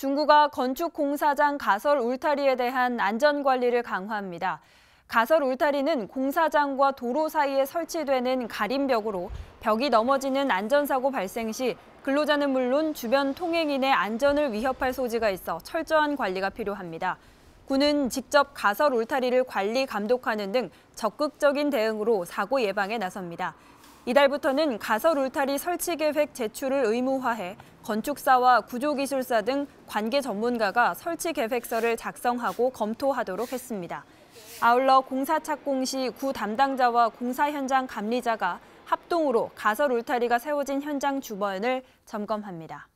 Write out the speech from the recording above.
중국가 건축 공사장 가설 울타리에 대한 안전관리를 강화합니다. 가설 울타리는 공사장과 도로 사이에 설치되는 가림벽으로 벽이 넘어지는 안전사고 발생 시 근로자는 물론 주변 통행인의 안전을 위협할 소지가 있어 철저한 관리가 필요합니다. 군은 직접 가설 울타리를 관리, 감독하는 등 적극적인 대응으로 사고 예방에 나섭니다. 이달부터는 가설 울타리 설치 계획 제출을 의무화해 건축사와 구조기술사 등 관계 전문가가 설치 계획서를 작성하고 검토하도록 했습니다. 아울러 공사 착공 시 구 담당자와 공사 현장 감리자가 합동으로 가설 울타리가 세워진 현장 주변을 점검합니다.